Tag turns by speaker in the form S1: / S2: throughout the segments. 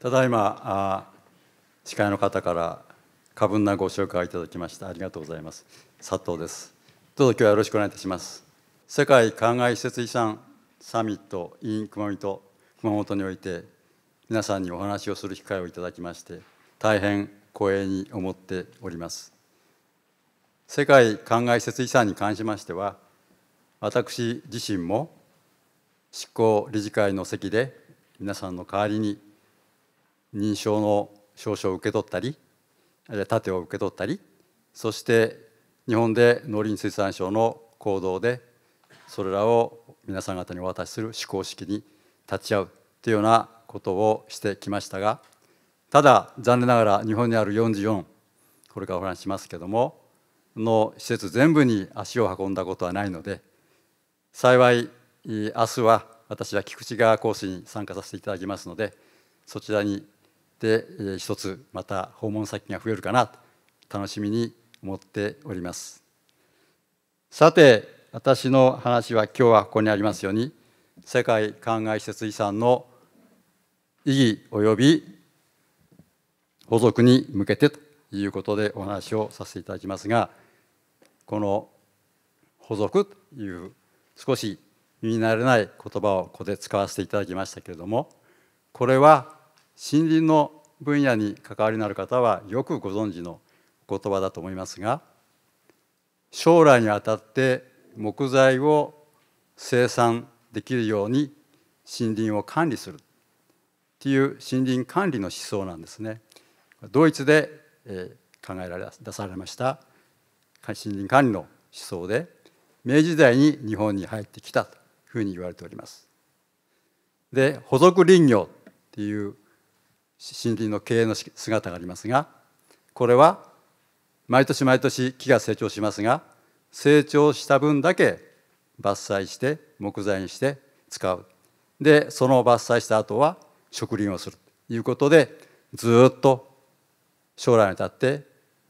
S1: ただいまあ司会の方から過分なご紹介いただきましたありがとうございます佐藤ですどうぞ今日はよろしくお願いいたします世界灌漑施設遺産サミット in 熊本熊本において皆さんにお話をする機会をいただきまして大変光栄に思っております世界灌漑施設遺産に関しましては私自身も執行理事会の席で皆さんの代わりに認証の証書を受け取ったりあるいは盾を受け取ったりそして日本で農林水産省の行動でそれらを皆さん方にお渡しする始行式に立ち会うというようなことをしてきましたがただ残念ながら日本にある44これからお話しますけどもの施設全部に足を運んだことはないので幸い明日は私は菊池川講師に参加させていただきますのでそちらにで、え一つまた訪問先が増えるかなと楽しみに思っておりますさて私の話は今日はここにありますように世界灌漑施設遺産の意義及び補足に向けてということでお話をさせていただきますがこの補足という少し耳慣れない言葉をここで使わせていただきましたけれどもこれは森林の分野に関わりのある方はよくご存知の言葉だと思いますが将来にあたって木材を生産できるように森林を管理するっていう森林管理の思想なんですね。ドイツで考えられ出されました森林管理の思想で明治時代に日本に入ってきたというふうに言われております。で補足林業っていう森林の経営の姿がありますがこれは毎年毎年木が成長しますが成長した分だけ伐採して木材にして使うでその伐採した後は植林をするということでずっと将来にたって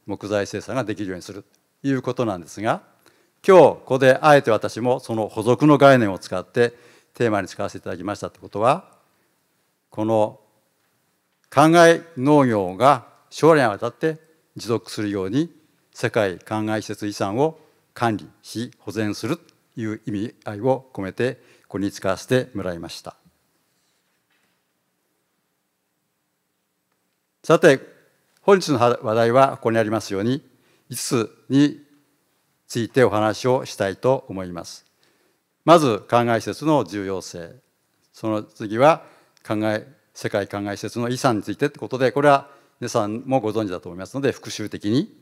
S1: 木材生産ができるようにするということなんですが今日ここであえて私もその補足の概念を使ってテーマに使わせていただきましたということはこの灌漑農業が将来にわたって持続するように世界灌漑施設遺産を管理し保全するという意味合いを込めてここに使わせてもらいましたさて本日の話題はここにありますように5つについてお話をしたいと思いますまず灌漑施設の重要性その次は考え世界灌漑施設の遺産についてってことでこれは皆さんもご存知だと思いますので復習的に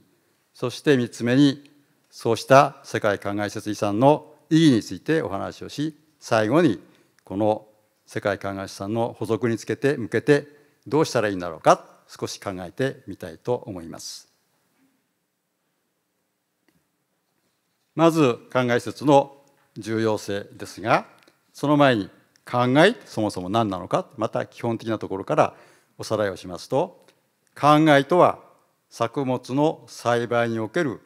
S1: そして3つ目にそうした世界灌漑施設遺産の意義についてお話をし最後にこの世界灌漑施産の補足につけて向けてどうしたらいいんだろうか少し考えてみたいと思います。まず灌漑施設の重要性ですがその前に考えそもそも何なのかまた基本的なところからおさらいをしますと考えとは作物の栽培における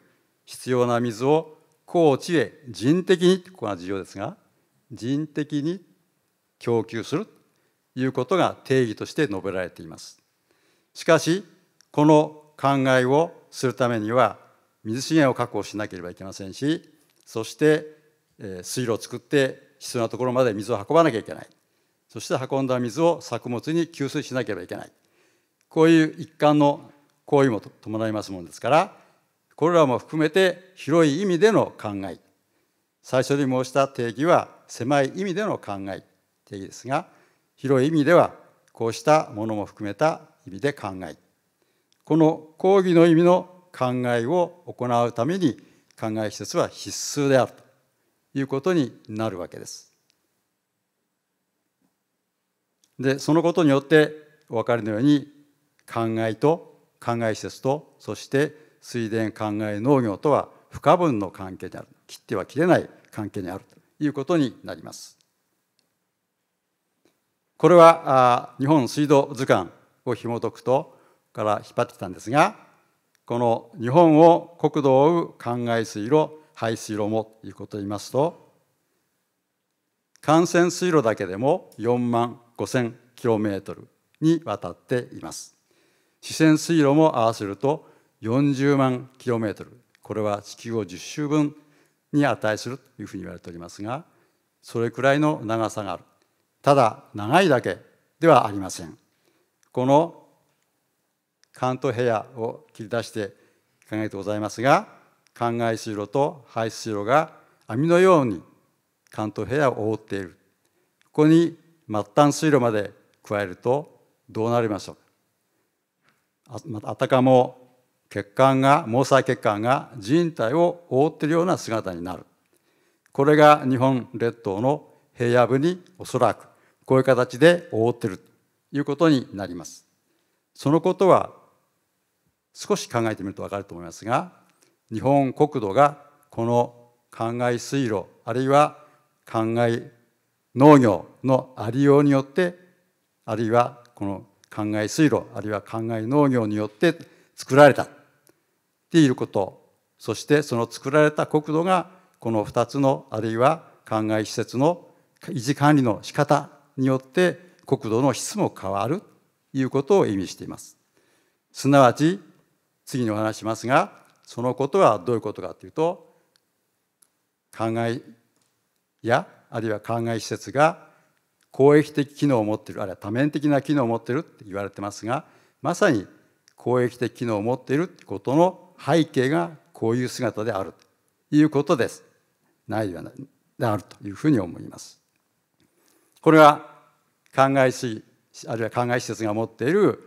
S1: 必要な水を高地へ人的にここが重要ですが人的に供給するということが定義として述べられていますしかしこの考えをするためには水資源を確保しなければいけませんしそして水路を作って必要なところまで水を運ばなきゃいけないそして運んだ水を作物に給水しなければいけないこういう一貫の行為も伴いますものですからこれらも含めて広い意味での考え最初に申した定義は狭い意味での考え定義ですが広い意味ではこうしたものも含めた意味で考えこの講義の意味の考えを行うために考え施設は必須であるということになるわけです。でそのことによってお分かりのように灌漑と考え施設とそして水田灌漑農業とは不可分の関係にある切っては切れない関係にあるということになります。これは日本水道図鑑を紐解くとから引っ張ってきたんですがこの日本を国土を覆う灌漑水路排水路もということを言いますと幹線水路だけでも4万5000トルにわたっています四川水路も合わせると40万キロメートルこれは地球を10周分に値するというふうに言われておりますがそれくらいの長さがあるただ長いだけではありませんこの関東平野を切り出して考えてございますが灌漑水路と排出路が網のように関東平野を覆っているここに末端水路まで加えるとどうなりましょうあ,、あ、たかも血管が毛細血管が人体を覆っているような姿になるこれが日本列島の平野部におそらくこういう形で覆っているということになりますそのことは少し考えてみると分かると思いますが日本国土がこの灌漑水路あるいは灌漑農業のありようによってあるいはこの灌漑水路あるいは灌漑農業によって作られたっていうことそしてその作られた国土がこの2つのあるいは灌漑施設の維持管理の仕方によって国土の質も変わるということを意味しています。すなわち次にお話しますがそのことはどういうことかというと考えやあるいは考え施設が公益的機能を持っているあるいは多面的な機能を持っているって言われてますがまさに公益的機能を持っているってことの背景がこういう姿であるということです。ないではないであるというふうに思います。これは考え主あるいは考え施設が持っている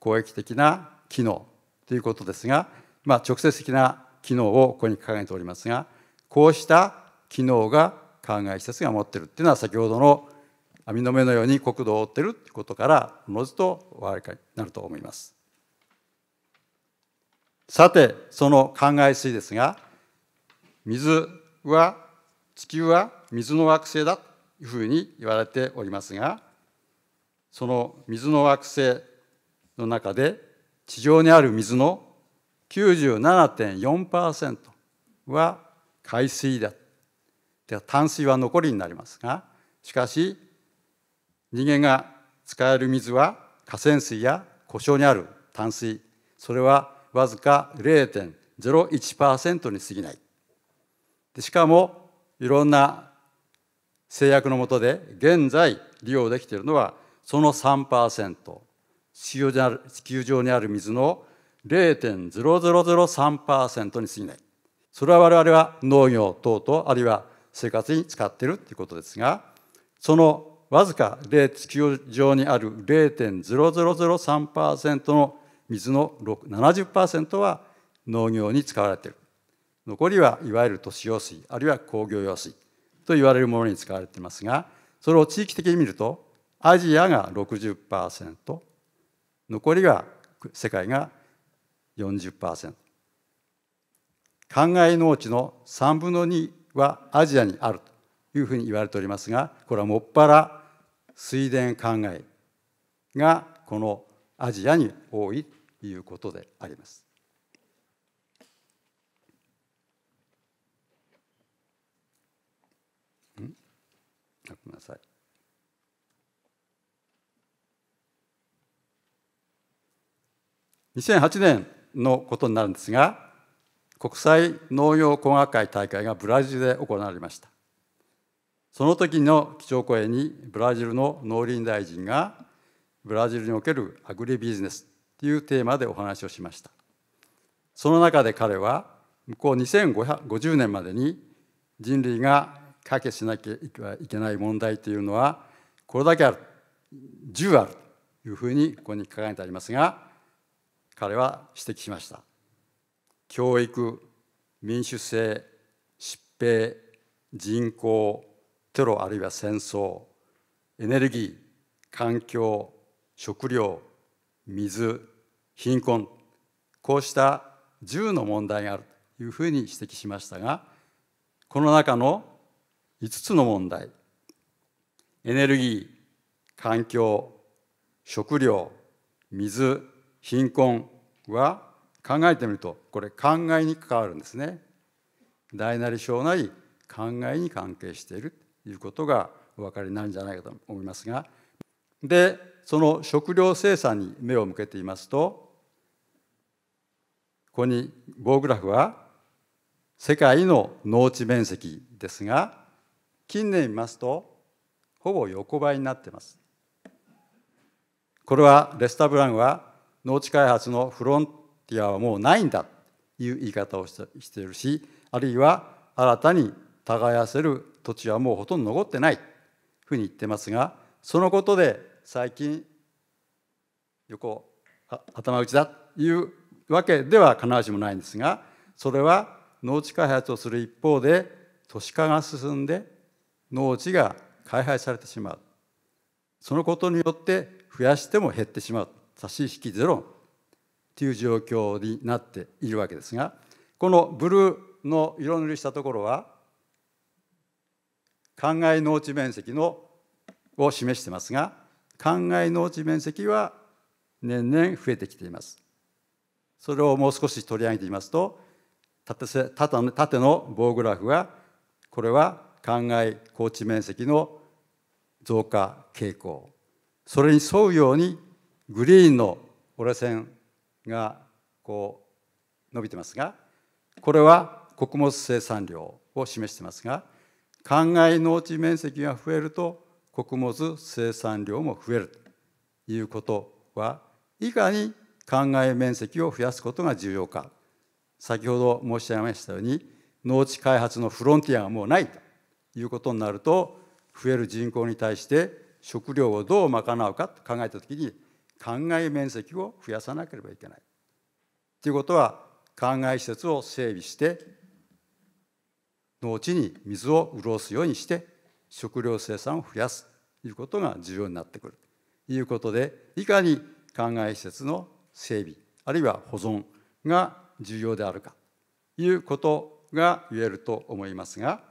S1: 公益的な機能ということですがまあ、直接的な機能をここに掲げておりますがこうした機能が灌漑施設が持ってるっていうのは先ほどの網の目のように国土を覆ってるってことからものずとお分かりになると思います。さてその灌漑水ですが水は地球は水の惑星だというふうに言われておりますがその水の惑星の中で地上にある水の97.4%は海水だで淡水は残りになりますがしかし人間が使える水は河川水や故障にある淡水それはわずか0.01%に過ぎないでしかもいろんな制約の下で現在利用できているのはその3%地球上にある水の0.0003%に過ぎないそれは我々は農業等々あるいは生活に使っているということですがそのわずか地球上にある0.0003%の水の70%は農業に使われている残りはいわゆる都市用水あるいは工業用水と言われるものに使われていますがそれを地域的に見るとアジアが60%残りは世界が40%考え農地の3分の2はアジアにあるというふうに言われておりますがこれはもっぱら水田考えがこのアジアに多いということであります。ごめんなさい。2008年のことになるんですが国際農業工学会大会がブラジルで行われましたその時の基調講演にブラジルの農林大臣がブラジルにおけるアグリビジネスというテーマでお話をしましたその中で彼は向こう2050年までに人類が解決しなきゃいけない問題というのはこれだけある10あるというふうにここに書かれてありますが彼は指摘しました教育民主性疾病人口テロあるいは戦争エネルギー環境食料水貧困こうした10の問題があるというふうに指摘しましたがこの中の5つの問題エネルギー環境食料水貧困は考えてみるとこれ考えに関わるんですね大なり小なり考えに関係しているということがお分かりになるんじゃないかと思いますがでその食料生産に目を向けていますとここに棒グラフは世界の農地面積ですが近年見ますとほぼ横ばいになってますこれはレスタブランは農地開発のフロンティアはもうないんだという言い方をしているしあるいは新たに耕せる土地はもうほとんど残ってないというふうに言ってますがそのことで最近横頭打ちだというわけでは必ずしもないんですがそれは農地開発をする一方で都市化が進んで農地が開発されてしまうそのことによって増やしても減ってしまう差し引きゼロという状況になっているわけですがこのブルーの色塗りしたところは灌漑農地面積のを示してますが灌漑農地面積は年々増えてきていますそれをもう少し取り上げてみますと縦縦の棒グラフはこれは灌漑高地面積の増加傾向それに沿うようにグリーンの折れ線がこう伸びてますがこれは穀物生産量を示してますが灌漑農地面積が増えると穀物生産量も増えるということはいかに灌漑面積を増やすことが重要か先ほど申し上げましたように農地開発のフロンティアがもうないということになると増える人口に対して食料をどう賄うかと考えた時に考え面積を増やさなければいけない。ということは考え施設を整備して農地に水を潤すようにして食料生産を増やすということが重要になってくるということでいかに考え施設の整備あるいは保存が重要であるかということが言えると思いますが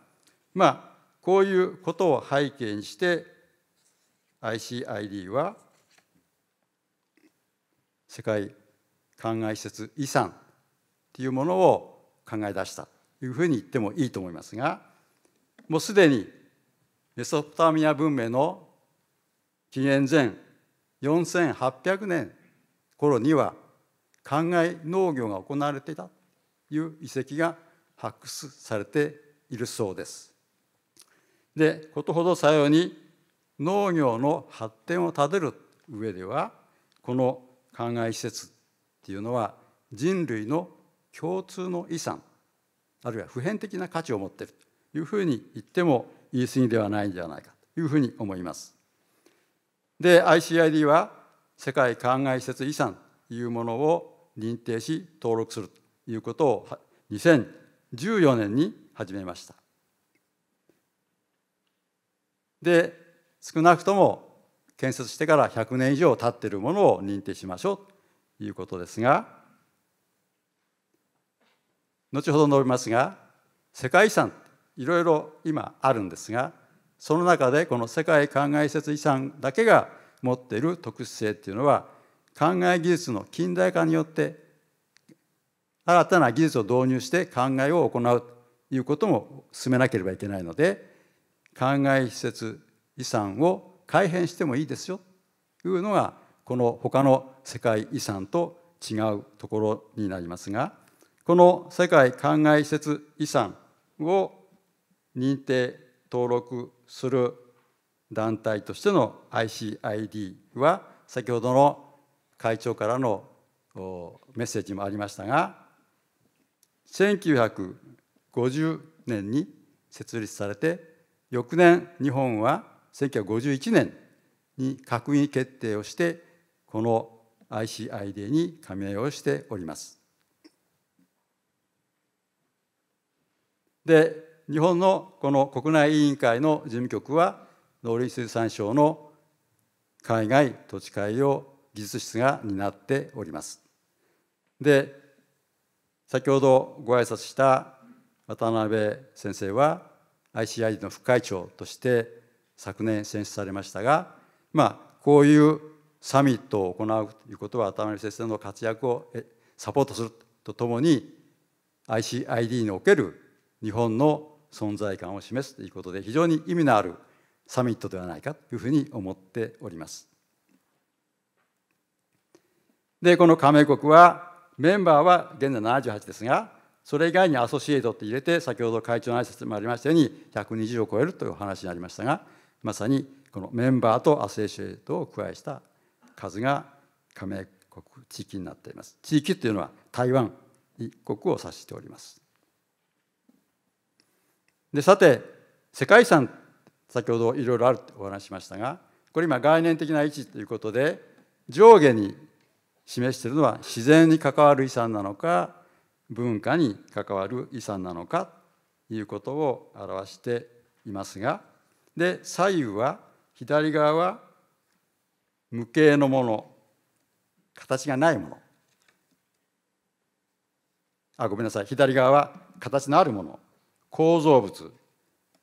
S1: まあこういうことを背景にして ICID は世界灌漑施設遺産っていうものを考え出したというふうに言ってもいいと思いますがもうすでにメソポタミア文明の紀元前4800年頃には灌漑農業が行われていたという遺跡が発掘されているそうです。でことほどさように農業の発展をたどる上ではこの灌漑施設っていうのは人類の共通の遺産あるいは普遍的な価値を持っているというふうに言っても言い過ぎではないんではないかというふうに思います。で ICID は世界灌漑施設遺産というものを認定し登録するということを2014年に始めました。で少なくとも建設してから100年以上経っているものを認定しましょうということですが後ほど述べますが世界遺産いろいろ今あるんですがその中でこの世界灌漑施設遺産だけが持っている特殊性っていうのは灌漑技術の近代化によって新たな技術を導入して灌漑を行うということも進めなければいけないので灌漑施設遺産を改変してもいいですよというのがこの他の世界遺産と違うところになりますがこの世界灌漑施設遺産を認定登録する団体としての ICID は先ほどの会長からのメッセージもありましたが1950年に設立されて翌年日本は1951年に閣議決定をしてこの ICID に加盟をしております。で日本のこの国内委員会の事務局は農林水産省の海外土地改を技術室が担っております。で先ほどご挨拶した渡辺先生は ICID の副会長として昨年選出されましたが、まあ、こういうサミットを行うということは渡辺先生の活躍をサポートするとともに ICID における日本の存在感を示すということで非常に意味のあるサミットではないかというふうに思っております。でこの加盟国はメンバーは現在78ですがそれ以外にアソシエイドって入れて先ほど会長の挨拶もありましたように120を超えるというお話になりましたがまさにこのメンバーとアセシエートを加えした数が加盟国地域になっています地域というのは台湾一国を指しておりますでさて世界遺産先ほどいろいろあるとお話しましたがこれ今概念的な位置ということで上下に示しているのは自然に関わる遺産なのか文化に関わる遺産なのかということを表していますがで左右は左側は無形のもの形がないものあごめんなさい左側は形のあるもの構造物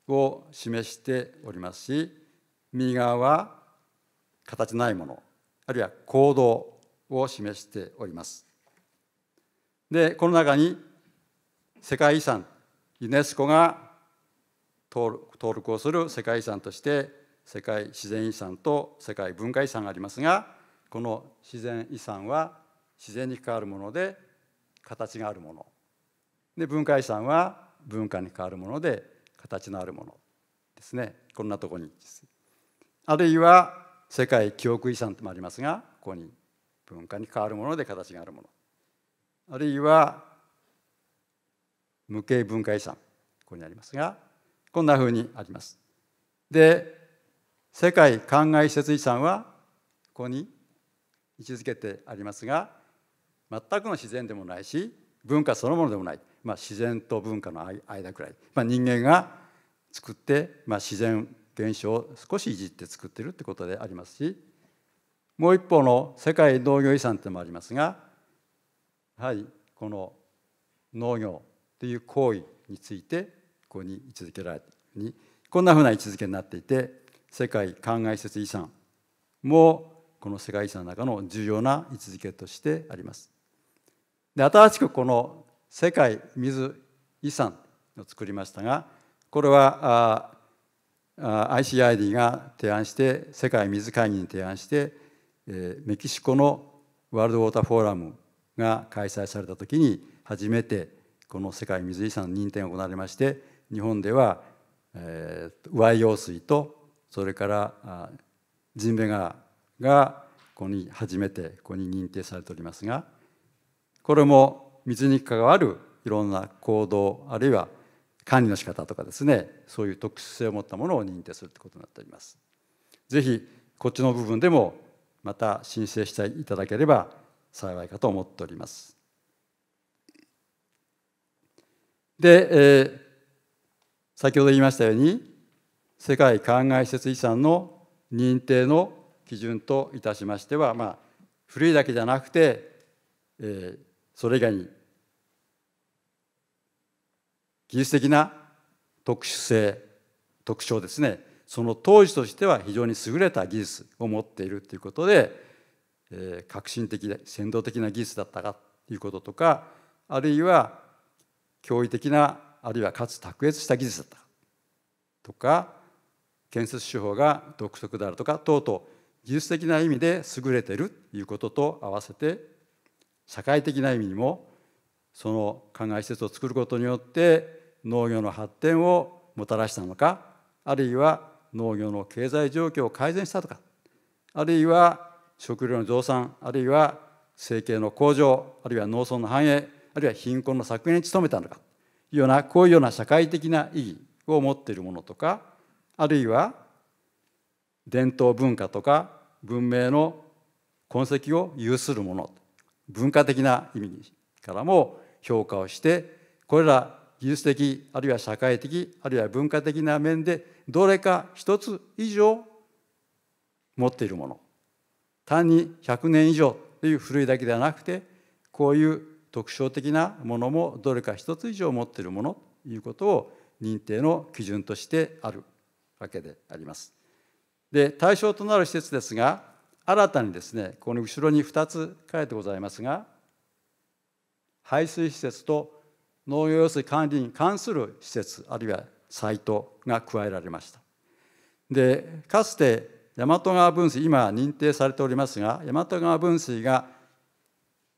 S1: を示しておりますし右側は形ないものあるいは行動を示しております。でこの中に世界遺産ユネスコが登録をする世界遺産として世界自然遺産と世界文化遺産がありますがこの自然遺産は自然に関わるもので形があるもので文化遺産は文化に関わるもので形のあるものですねこんなとこにあるいは世界記憶遺産もありますがここに文化に関わるもので形があるものあるいは無形文化遺産ここにありますがこんなふうにあります。で世界灌漑施設遺産はここに位置づけてありますが全くの自然でもないし文化そのものでもない、まあ、自然と文化の間くらい、まあ、人間が作って、まあ、自然現象を少しいじって作ってるってことでありますしもう一方の世界農業遺産ってのもありますがやはりこの農業という行為についてこに位置づけられにこんなふうな位置づけになっていて世界灌漑施設遺産もこの世界遺産の中の重要な位置づけとしてあります。で新しくこの世界水遺産を作りましたがこれはあ ICID が提案して世界水会議に提案して、えー、メキシコのワールドウォーターフォーラムが開催された時に初めてこの世界水遺産認定が行われまして日本では、えー、上用水とそれからジンベ川がここに初めてここに認定されておりますがこれも水に関わるいろんな行動あるいは管理の仕方とかですねそういう特殊性を持ったものを認定するということになっております。ぜひこっちの部分でもまた申請していただければ幸いかと思っております。で、えー、先ほど言いましたように世界灌漑施設遺産の認定の基準といたしましては、まあ、古いだけじゃなくて、えー、それ以外に技術的な特殊性特徴ですねその当時としては非常に優れた技術を持っているということで、えー、革新的で先導的な技術だったかということとかあるいは驚異的なあるいはかつ卓越した技術だったとか建設手法が独特であるとか等々技術的な意味で優れているということと合わせて社会的な意味にもその灌漑施設を作ることによって農業の発展をもたらしたのかあるいは農業の経済状況を改善したとかあるいは食料の増産あるいは生計の向上あるいは農村の繁栄あるいは貧困の削減に努めたのかいうようなこういうような社会的な意義を持っているものとかあるいは伝統文化とか文明の痕跡を有するもの文化的な意味からも評価をしてこれら技術的あるいは社会的あるいは文化的な面でどれか一つ以上持っているもの単に100年以上という古いだけではなくてこういう特徴的なものもどれか一つ以上持っているものということを認定の基準としてあるわけであります。で対象となる施設ですが新たにですねこの後ろに2つ書いてございますが排水施設と農業用水管理に関する施設あるいはサイトが加えられました。でかつて大和川分水今認定されておりますが大和川分水が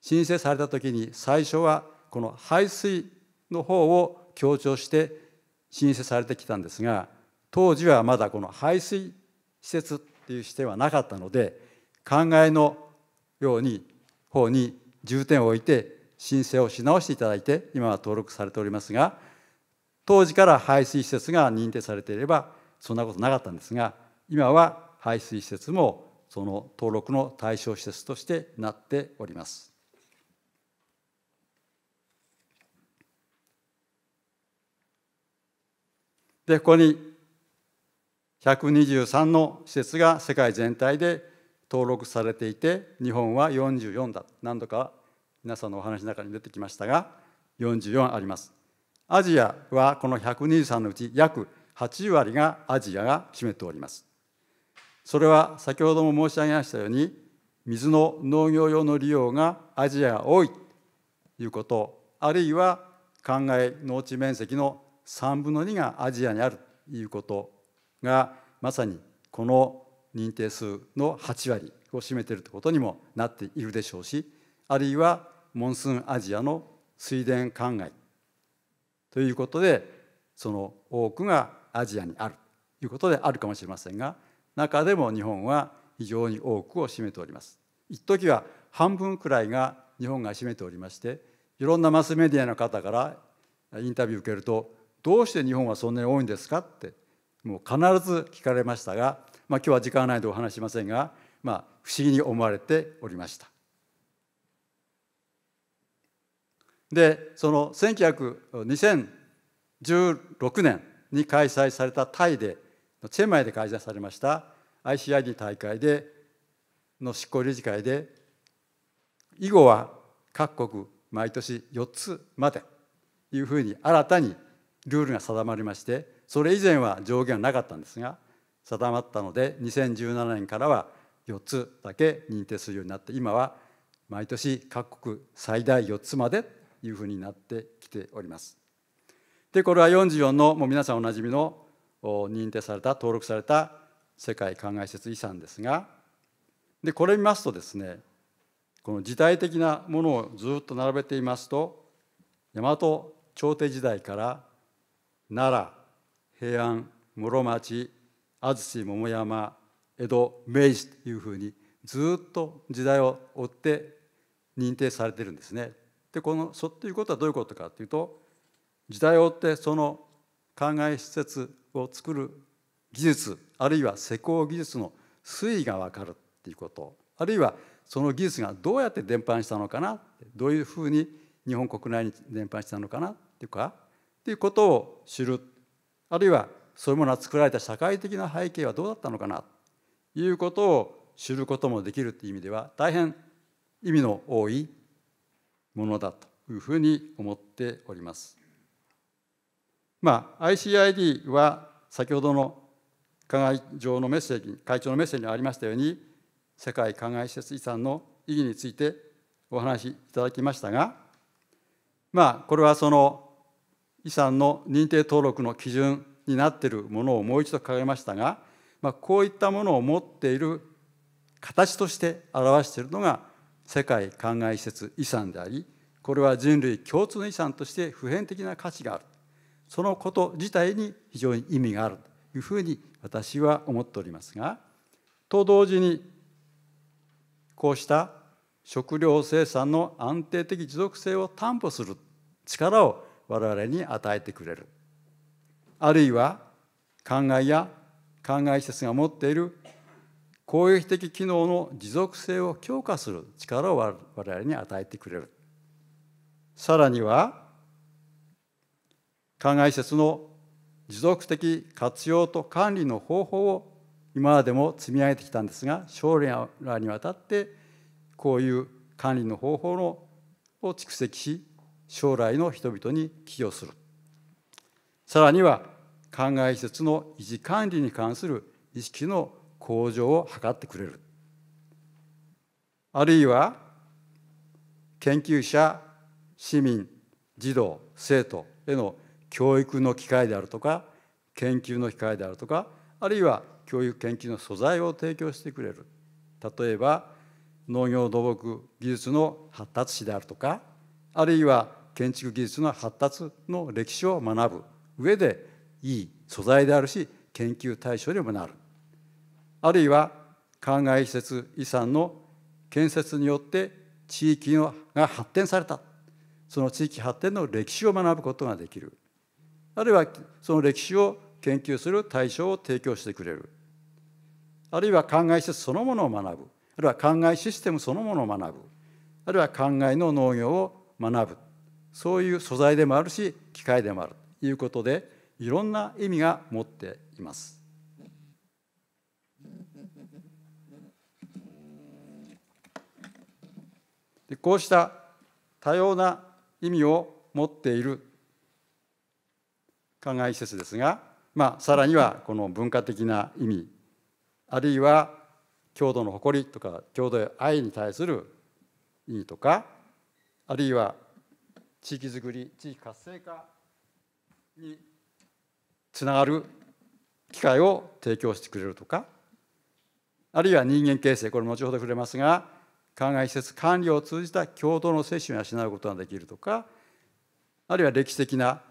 S1: 申請された時に最初はこの排水の方を強調して申請されてきたんですが当時はまだこの排水施設っていう視点はなかったので考えのように方に重点を置いて申請をし直していただいて今は登録されておりますが当時から排水施設が認定されていればそんなことなかったんですが今は排水施設もその登録の対象施設としてなっております。で、ここに123の施設が世界全体で登録されていて、日本は44だ。何度か皆さんのお話の中に出てきましたが、44あります。アジアはこの123のうち約8割がアジアが占めております。それは先ほども申し上げましたように、水の農業用の利用がアジアが多いということ、あるいは灌漑農地面積の3分の2がアジアにあるということがまさにこの認定数の8割を占めているということにもなっているでしょうしあるいはモンスーンアジアの水田灌漑ということでその多くがアジアにあるということであるかもしれませんが中でも日本は非常に多くを占めております。一時は半分くらいが日本が占めておりましていろんなマスメディアの方からインタビューを受けるとどうして日本はそんなに多いんですかってもう必ず聞かれましたが、まあ、今日は時間がないでお話しませんが、まあ、不思議に思われておりました。でその2016年に開催されたタイでチェンマイで開催されました ICID 大会での執行理事会で以後は各国毎年4つまでいうふうに新たにルールが定まりましてそれ以前は上限はなかったんですが定まったので2017年からは4つだけ認定するようになって今は毎年各国最大4つまでというふうになってきております。でこれは44のもう皆さんおなじみの認定された登録された世界灌漑施設遺産ですがでこれ見ますとですねこの時代的なものをずっと並べていますと大和朝廷時代から奈良平安室町安土桃山江戸明治というふうにずっと時代を追って認定されてるんですね。でこのそということはどういうことかというと時代を追ってその灌漑施設を作る技術あるいは施工技術の推移が分かるっていうことあるいはその技術がどうやって伝播したのかなどういうふうに日本国内に伝播したのかなっていうかということを知るあるいはそういうものが作られた社会的な背景はどうだったのかなということを知ることもできるという意味では大変意味の多いものだというふうに思っております。まあ、ICID は先ほどの課外上のメッセージ会長のメッセージにありましたように世界課外施設遺産の意義についてお話しいただきましたがまあこれはその遺産の認定登録の基準になっているものをもう一度掲げましたが、まあ、こういったものを持っている形として表しているのが世界考え施設遺産でありこれは人類共通の遺産として普遍的な価値があるそのこと自体に非常に意味があるというふうに私は思っておりますがと同時にこうした食料生産の安定的持続性を担保する力を我々に与えてくれるあるいは考えや考え施設が持っている攻撃的機能の持続性を強化する力を我々に与えてくれるさらには考え施設の持続的活用と管理の方法を今までも積み上げてきたんですが将来にわたってこういう管理の方法を蓄積し将来の人々に寄与するさらには灌漑施設の維持管理に関する意識の向上を図ってくれるあるいは研究者市民児童生徒への教育の機会であるとか研究の機会であるとかあるいは教育研究の素材を提供してくれる例えば農業土木技術の発達士であるとかあるいは建築技術の発達の歴史を学ぶ上でいい素材であるし研究対象にもなるあるいは灌漑施設遺産の建設によって地域のが発展されたその地域発展の歴史を学ぶことができるあるいはその歴史を研究する対象を提供してくれるあるいは灌漑施設そのものを学ぶあるいは灌漑システムそのものを学ぶあるいは灌漑の農業を学ぶそういう素材でもあるし機械でもあるということでいろんな意味が持っています。でこうした多様な意味を持っている考え施設ですが、まあ、さらにはこの文化的な意味あるいは郷土の誇りとか郷土愛に対する意味とかあるいは地域づくり地域活性化につながる機会を提供してくれるとかあるいは人間形成これ後ほど触れますが灌漑施設管理を通じた共同の接種を養うことができるとかあるいは歴史的な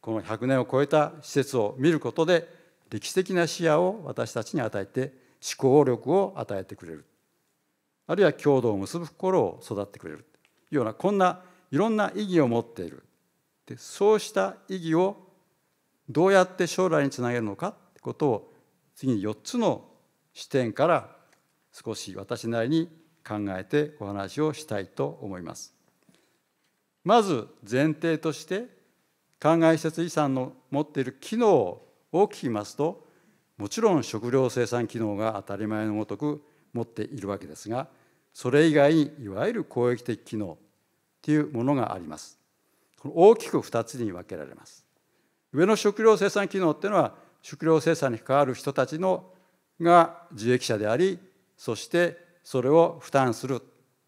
S1: この100年を超えた施設を見ることで歴史的な視野を私たちに与えて思考力を与えてくれるあるいは共同を結ぶ心を育ってくれるようなこんないろんな意義を持っているでそうした意義をどうやって将来につなげるのかってことを次に4つの視点から少し私なりに考えてお話をしたいと思います。まず前提として灌漑施設遺産の持っている機能を聞きますともちろん食料生産機能が当たり前のごとく持っているわけですがそれ以外いわゆる公益的機能というものがありますこの大きく2つに分けられます上の食料生産機能っていうのは食料生産に関わる人たちのが受益者でありそしてそれを負担する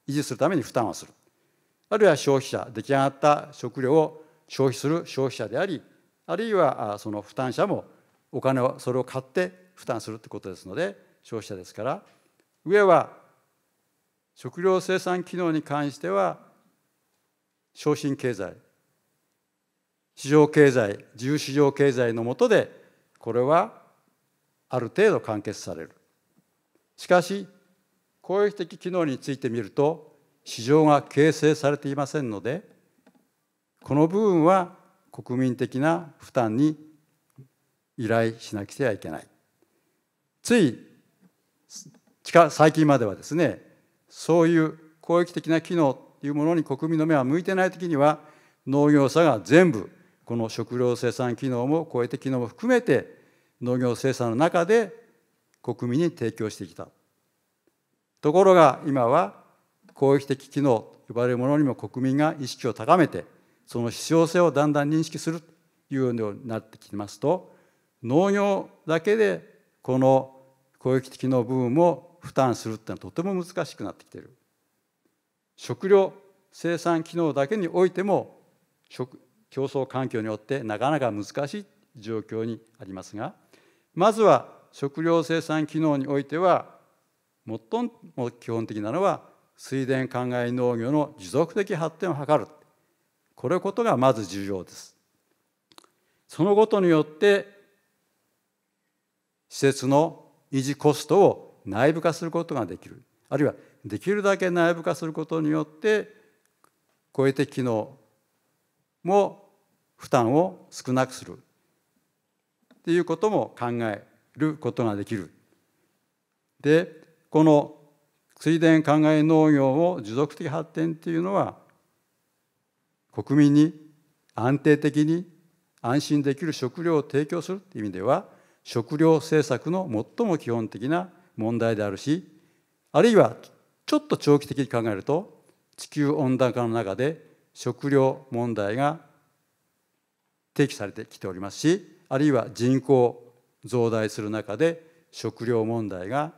S1: 維持するために負担をするあるいは消費者出来上がった食料を消費する消費者でありあるいはその負担者もお金をそれを買って負担するってことですので消費者ですから上は食料生産機能に関しては商品経済市場経済自由市場経済の下でこれはある程度完結されるしかし公益的機能について見ると市場が形成されていませんのでこの部分は国民的な負担に依頼しなくてはいけないつい近最近まではですねそういう公益的な機能というものに国民の目は向いてない時には農業者が全部この食料生産機能も超えて機能も含めて農業生産の中で国民に提供してきたところが今は公益的機能と呼ばれるものにも国民が意識を高めてその必要性をだんだん認識するというようになってきますと農業だけでこの公益的機能部分も負担するってのはとても難しくなってきている食料生産機能だけにおいても食競争環境によってなかなか難しい状況にありますがまずは食料生産機能においては最も基本的なのは水田灌漑農業の持続的発展を図るこれことがまず重要ですそのことによって施設の維持コストを内部化することができるあるいはできるだけ内部化することによって超え的機能も負担を少なくするっていうことも考えることができる。でこの水田灌漑農業を持続的発展っていうのは国民に安定的に安心できる食料を提供するっていう意味では食料政策の最も基本的な問題であるしあるいはちょっと長期的に考えると地球温暖化の中で食料問題が提起されてきておりますしあるいは人口増大する中で食料問題が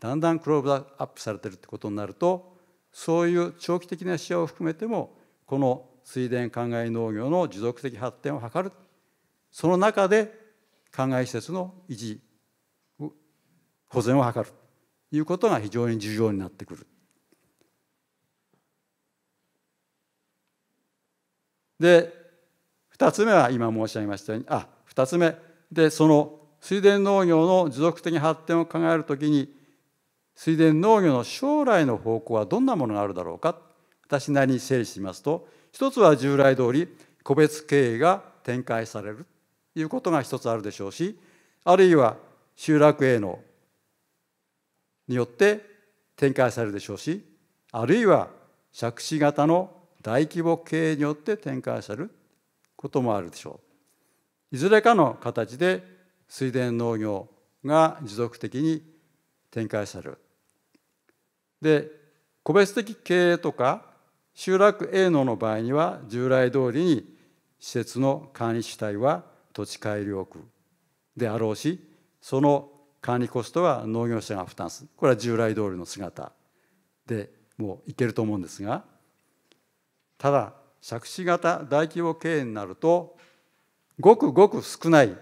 S1: だんだんクローブアップされてるってことになるとそういう長期的な視野を含めてもこの水田灌漑農業の持続的発展を図るその中で灌漑施設の維持保全を図るということが非常に重要になってくる。で2つ目は今申し上げましたようにあ2つ目でその水田農業の持続的発展を考えるときに水田農業の将来の方向はどんなものがあるだろうか私なりに整理しますと一つは従来通り個別経営が展開されるということが一つあるでしょうしあるいは集落へのによって展開されるでしょうしあるいは借地型の大規模経営によって展開されることもあるでしょういずれかの形で水田農業が持続的に展開されるで個別的経営とか集落営農の場合には従来通りに施設の管理主体は土地改良区であろうしその管理コストは農業者が負担するこれは従来通りの姿でもういけると思うんですがただ借地型大規模経営になるとごくごく少ない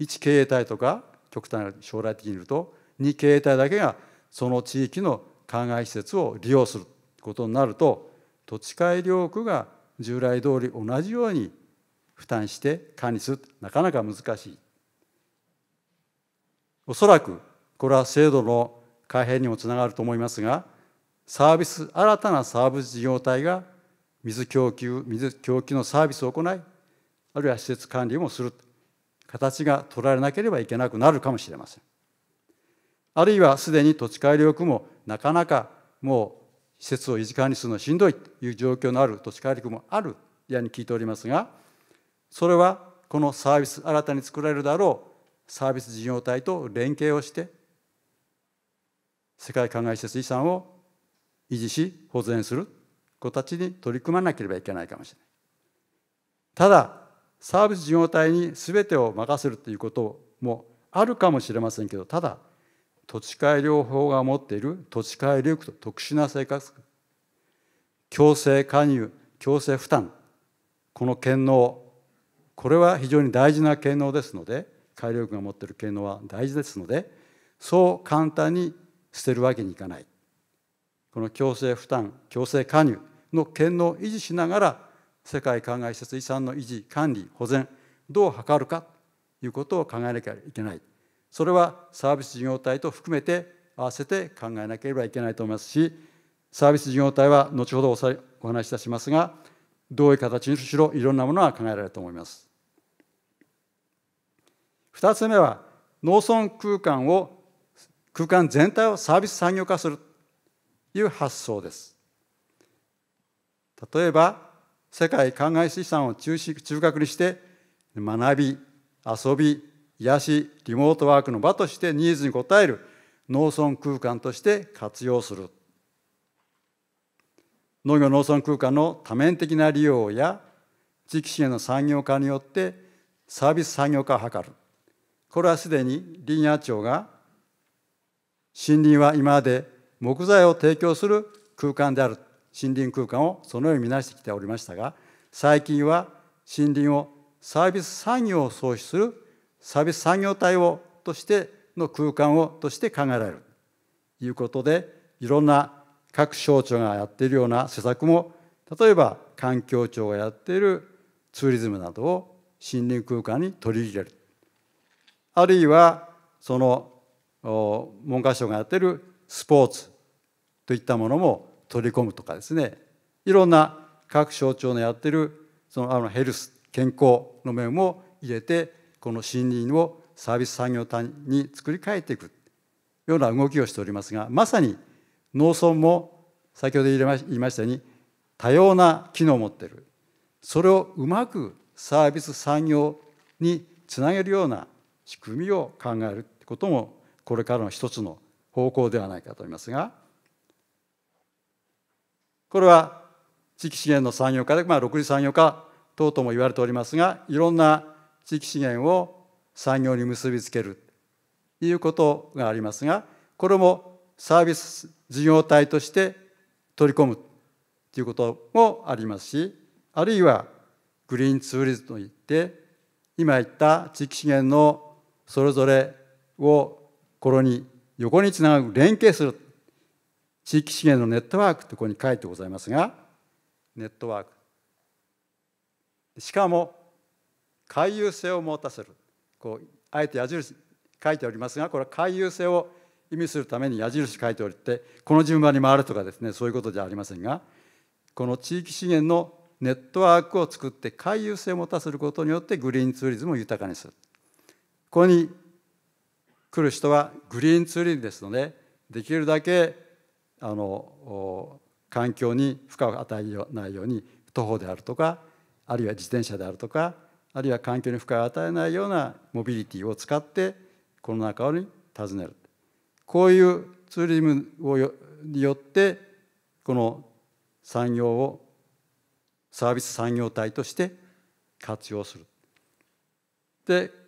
S1: 1経営体とか極端な将来的に言うと2経営体だけがその地域の灌漑施設を利用することになると土地改良区が従来通り同じように負担して管理するなかなか難しいおそらくこれは制度の改変にもつながると思いますがサービス新たなサービス事業体が水供給水供給のサービスを行いあるいは施設管理もする形が取られなければいけなくなるかもしれませんあるいはすでに土地改良区もなかなかもう施設を維持管理するのはしんどいという状況のある土地改良区もあるやに聞いておりますがそれはこのサービス新たに作られるだろうサービス事業体と連携をして世界灌漑施設遺産を維持し保全する子たちに取り組まなければいけないかもしれない。ただサービス事業体に全てを任せるということもあるかもしれませんけどただ土地改良法が持っている土地改良区と特殊な生活強制加入強制負担この権能これは非常に大事な権能ですので改良力が持っている権能は大事ですのでそう簡単に捨てるわけにいかないこの強制負担強制加入の権能を維持しながら世界灌漑施設遺産の維持管理保全どう図るかということを考えなきゃいけないそれはサービス事業体と含めて合わせて考えなければいけないと思いますしサービス事業体は後ほどお話しいたしますがどういう形にしろいろんなものが考えられると思います。2つ目は農村空間を空間全体をサービス産業化するという発想です例えば世界灌漑資産を中中核にして学び遊び癒しリモートワークの場としてニーズに応える農村空間として活用する農業農村空間の多面的な利用や地域支援の産業化によってサービス産業化を図るこれはすでに林野庁が森林は今まで木材を提供する空間である森林空間をそのように見なしてきておりましたが最近は森林をサービス産業を創出するサービス産業体をとしての空間をとして考えられるということでいろんな各省庁がやっているような施策も例えば環境庁がやっているツーリズムなどを森林空間に取り入れるあるいはその文科省がやってるスポーツといったものも取り込むとかですねいろんな各省庁のやってるそのあのヘルス健康の面も入れてこの森林をサービス産業単に作り変えていくような動きをしておりますがまさに農村も先ほど言いましたように多様な機能を持っているそれをうまくサービス産業につなげるような仕組みを考えるってこともこれからの一つの方向ではないかと思いますがこれは地域資源の産業化で、まあ、6次産業化等々も言われておりますがいろんな地域資源を産業に結びつけるということがありますがこれもサービス事業体として取り込むということもありますしあるいはグリーンツーリズムといって今言った地域資源のそれぞれをれに横につなぐ連携する地域資源のネットワークとここに書いてございますがネットワークしかも回遊性を持たせるこうあえて矢印書いておりますがこれは回遊性を意味するために矢印書いておいてこの順番に回るとかですねそういうことじゃありませんがこの地域資源のネットワークを作って回遊性を持たせることによってグリーンツーリズムを豊かにする。ここに来る人はグリーンツーリングですのでできるだけあの環境に負荷を与えないように徒歩であるとかあるいは自転車であるとかあるいは環境に負荷を与えないようなモビリティを使ってこの中に訪ねるこういうツーリズムをによってこの産業をサービス産業体として活用するで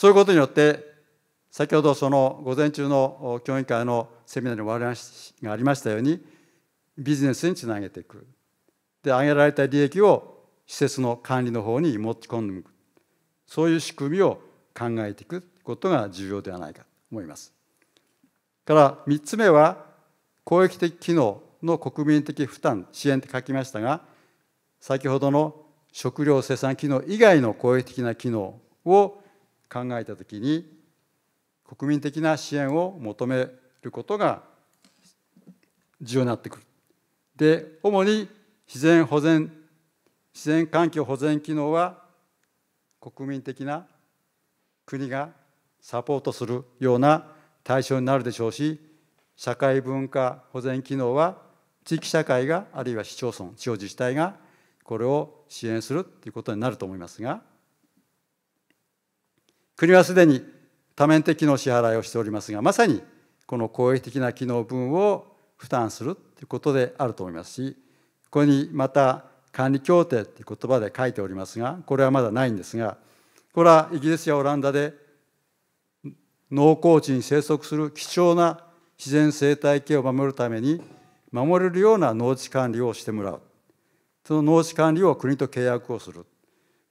S1: そういうことによって先ほどその午前中の教員会のセミナーにお話がありましたようにビジネスにつなげていくで上げられた利益を施設の管理の方に持ち込んでいくそういう仕組みを考えていくことが重要ではないかと思います。から3つ目は公益的機能の国民的負担支援って書きましたが先ほどの食料生産機能以外の公益的な機能を考えたきに国民的な支援を求めることが重要になってくる。で主に自然保全自然環境保全機能は国民的な国がサポートするような対象になるでしょうし社会文化保全機能は地域社会があるいは市町村地方自治体がこれを支援するということになると思いますが国はすでに多面的の支払いをしておりますがまさにこの公益的な機能分を負担するということであると思いますしここにまた管理協定という言葉で書いておりますがこれはまだないんですがこれはイギリスやオランダで農耕地に生息する貴重な自然生態系を守るために守れるような農地管理をしてもらうその農地管理を国と契約をする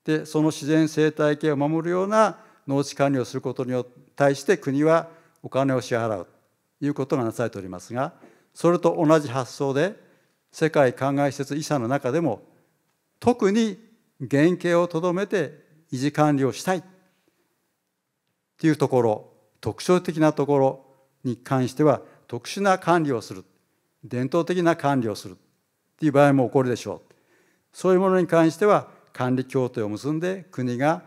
S1: でその自然生態系を守るような農地管理をすることに対して国はお金を支払うということがなされておりますがそれと同じ発想で世界灌漑施設遺産の中でも特に原型をとどめて維持管理をしたいというところ特徴的なところに関しては特殊な管理をする伝統的な管理をするという場合も起こるでしょうそういうものに関しては管理協定を結んで国が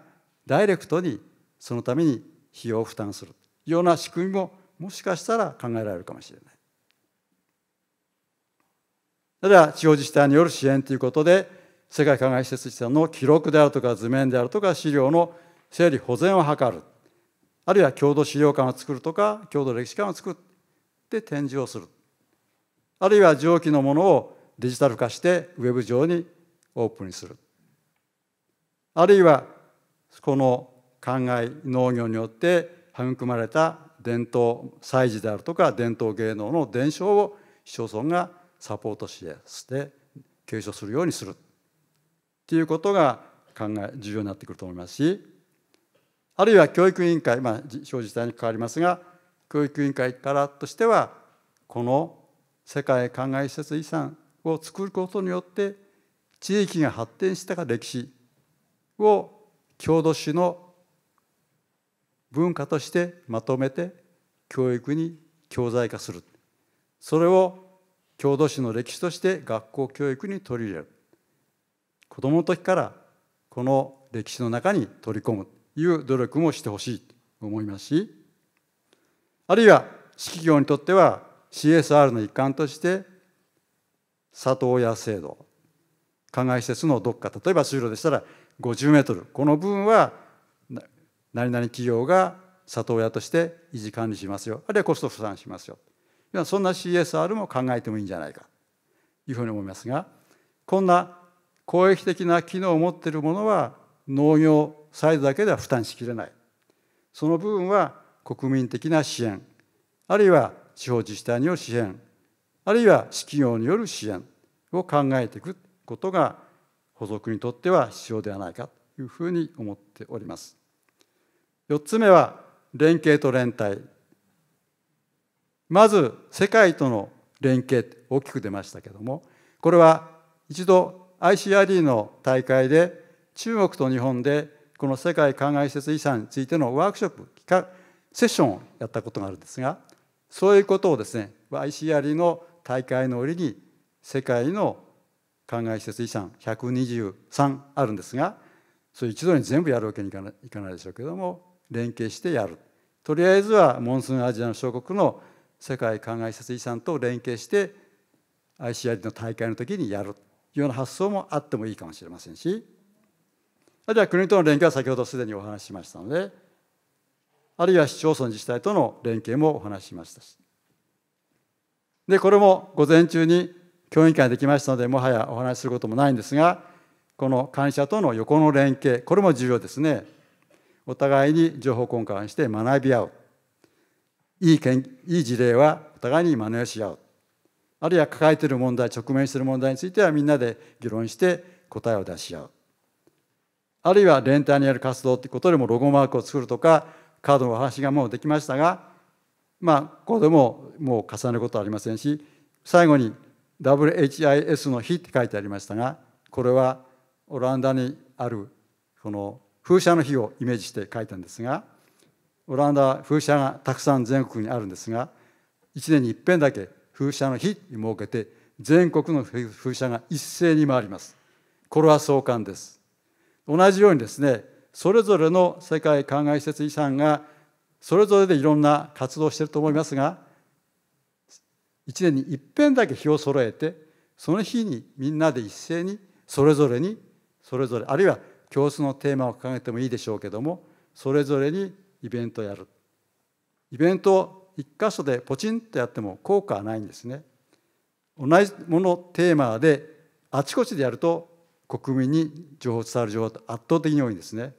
S1: ダイレクトにそのために費用を負担するような仕組みももしかしたら考えられるかもしれない。ただ地方自治体による支援ということで世界課外施設資産の記録であるとか図面であるとか資料の整理保全を図るあるいは郷土資料館を作るとか郷土歴史館を作って展示をするあるいは上記のものをデジタル化してウェブ上にオープンにするあるいはこの灌漑農業によって育まれた伝統祭事であるとか伝統芸能の伝承を市町村がサポートして継承するようにするっていうことが考え重要になってくると思いますしあるいは教育委員会まあ小自治体に関わりますが教育委員会からとしてはこの世界考え施設遺産を作ることによって地域が発展した歴史を郷土史の文化としてまとめて教育に教材化するそれを郷土史の歴史として学校教育に取り入れる子どもの時からこの歴史の中に取り込むという努力もしてほしいと思いますしあるいは私企業にとっては CSR の一環として里親制度加害施設のどっか例えば水路でしたら50メートルこの分は何々企業が里親として維持管理しますよあるいはコスト負担しますよそんな CSR も考えてもいいんじゃないかというふうに思いますがこんな公益的な機能を持っているものは農業サイドだけでは負担しきれないその部分は国民的な支援あるいは地方自治体による支援あるいは市企業による支援を考えていくことが補足にとっては必要ではないかというふうに思っております。4つ目は連携と連帯まず世界との連携大きく出ましたけどもこれは一度 ICRD の大会で中国と日本でこの世界灌漑施設遺産についてのワークショップセッションをやったことがあるんですがそういうことをですね ICRD の大会の折に世界の灌漑施設遺産123あるんですがそれ一度に全部やるわけにいかないでしょうけども連携してやるとりあえずはモンスーンアジアの諸国の世界灌漑施設遺産と連携して ICR の大会の時にやるような発想もあってもいいかもしれませんしあるいは国との連携は先ほどすでにお話ししましたのであるいは市町村自治体との連携もお話ししましたしでこれも午前中に協議会できましたのでもはやお話しすることもないんですがこの会社との横の連携これも重要ですね。お互いに情報交換して学び合ういいいい事例はお互いに真似をし合うあるいは抱えている問題直面している問題についてはみんなで議論して答えを出し合うあるいは連帯による活動ということでもロゴマークを作るとかカードのお話がもうできましたがまあここでももう重ねることはありませんし最後に WHIS の日って書いてありましたがこれはオランダにあるこの風車の日をイメージして書いたんですがオランダは風車がたくさん全国にあるんですが一年に一遍だけ風車の日に設けて全国の風車が一斉に回りますこれは壮観です同じようにですねそれぞれの世界灌漑施設遺産がそれぞれでいろんな活動をしていると思いますが一年に一遍だけ日を揃えてその日にみんなで一斉にそれぞれにそれぞれあるいは教室のテーマを掲げてもいいでしょうけどもそれぞれにイベントをやるイベントを一箇所でポチンとやっても効果はないんですね同じものテーマであちこちでやると国民に情報伝わる情報と圧倒的に多いんですね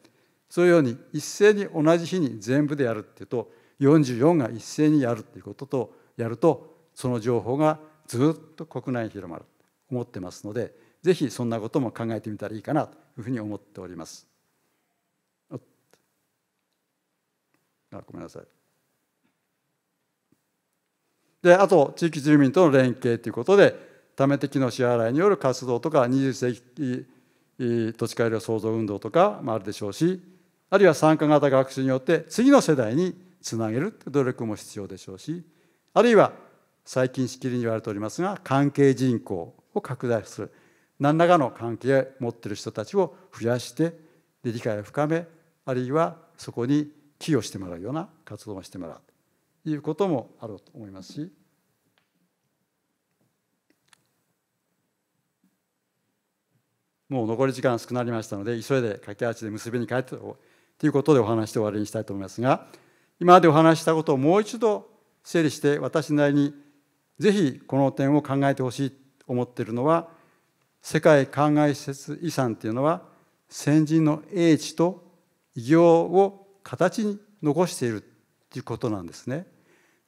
S1: そういうように一斉に同じ日に全部でやるっていうと44が一斉にやるっていうこととやるとその情報がずっと国内に広まると思ってますのでぜひそんなことも考えてみたらいいかなというふうに思っております。あごめんなさい。であと地域住民との連携ということでため的の支払いによる活動とか20世紀土地改良創造運動とかもあるでしょうしあるいは参加型学習によって次の世代につなげるという努力も必要でしょうしあるいは最近しきりに言われておりますが関係人口を拡大する何らかの関係持ってる人たちを増やして理解を深めあるいはそこに寄与してもらうような活動をしてもらうということもあると思いますしもう残り時間少なりましたので急いで駆け足で結びに帰ってということでお話して終わりにしたいと思いますが今までお話したことをもう一度整理して私なりにぜひこの点を考えてほしいと思っているのは世界灌漑施設遺産というのは先人の英知と偉業を形に残しているということなんですね。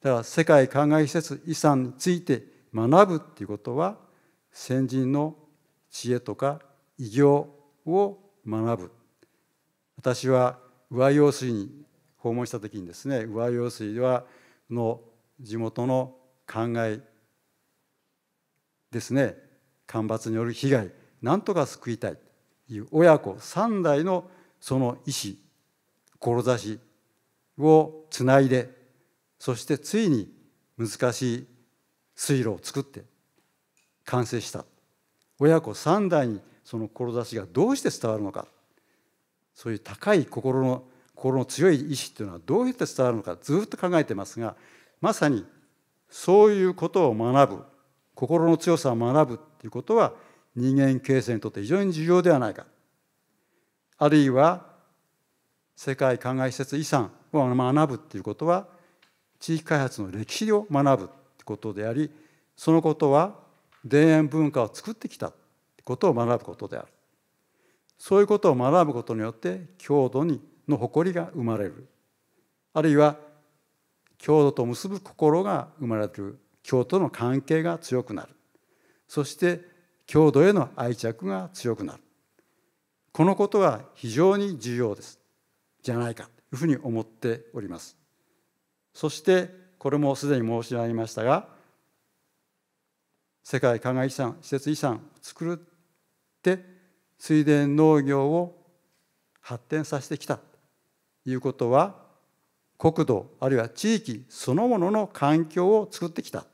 S1: だから世界灌漑施設遺産について学ぶっていうことは先人の知恵とか偉業を学ぶ私は上用水に訪問した時にですね上用水はの地元の灌漑ですね干ばつによる被害なんとか救いたいという親子3代のその意志志をつないでそしてついに難しい水路を作って完成した親子3代にその志がどうして伝わるのかそういう高い心の心の強い意志というのはどうやって伝わるのかずっと考えてますがまさにそういうことを学ぶ心の強さを学ぶいうことは人間形成にとって非常に重要ではないかあるいは世界灌漑施設遺産を学ぶっていうことは地域開発の歴史を学ぶってことでありそのことは田園文化を作ってきたってことを学ぶことであるそういうことを学ぶことによって郷土にの誇りが生まれるあるいは郷土と結ぶ心が生まれる京都の関係が強くなるそして郷土への愛着が強くなるこのことは非常に重要ですじゃないかというふうに思っておりますそしてこれもすでに申し上げましたが世界課外遺産施設遺産を作るって水田農業を発展させてきたということは国土あるいは地域そのものの環境を作ってきた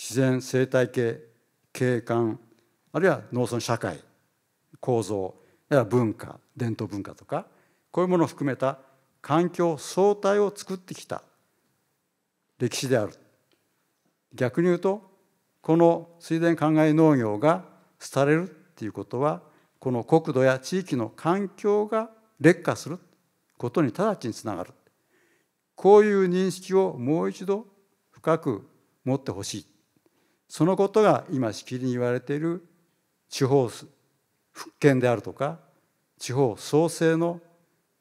S1: 自然生態系景観あるいは農村社会構造や文化伝統文化とかこういうものを含めた環境総体を作ってきた歴史である逆に言うとこの水田灌漑農業が廃れるっていうことはこの国土や地域の環境が劣化することに直ちにつながるこういう認識をもう一度深く持ってほしいそのことが今しきりに言われている地方復権であるとか地方創生の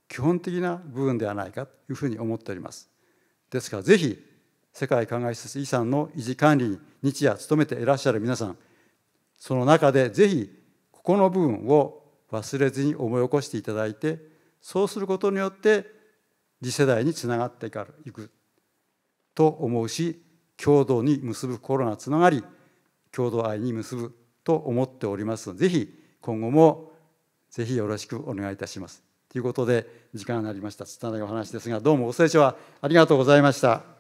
S1: 基本的な部分ではないかというふうに思っております。ですからぜひ世界灌漑施設遺産の維持管理に日夜努めていらっしゃる皆さんその中でぜひここの部分を忘れずに思い起こしていただいてそうすることによって次世代につながっていくと思うし共同に結ぶ心がつながり共同愛に結ぶと思っておりますのでぜひ今後もぜひよろしくお願いいたします。ということで時間になりました拙いお話ですがどうもご清聴ありがとうございました。